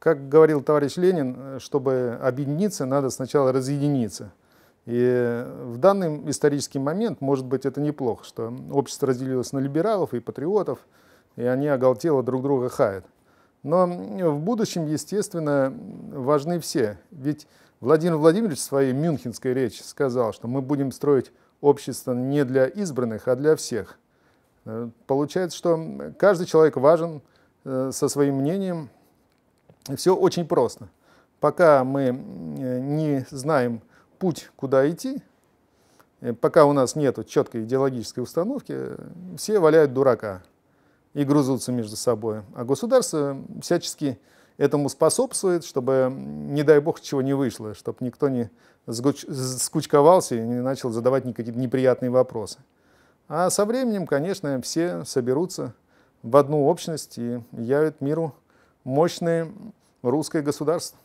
Как говорил товарищ Ленин, э, чтобы объединиться, надо сначала разъединиться. И в данный исторический момент, может быть, это неплохо, что общество разделилось на либералов и патриотов, и они оголтело друг друга хают. Но в будущем, естественно, важны все. Ведь Владимир Владимирович в своей мюнхенской речи сказал, что мы будем строить общество не для избранных, а для всех. Э, получается, что каждый человек важен э, со своим мнением – все очень просто. Пока мы не знаем путь, куда идти, э, пока у нас нет четкой идеологической установки, все валяют дурака и грузутся между собой. А государство всячески этому способствует, чтобы, не дай бог, чего не вышло, чтобы никто не скучковался и не начал задавать никакие неприятные вопросы. А со временем, конечно, все соберутся в одну общность и явят миру мощные русское государство.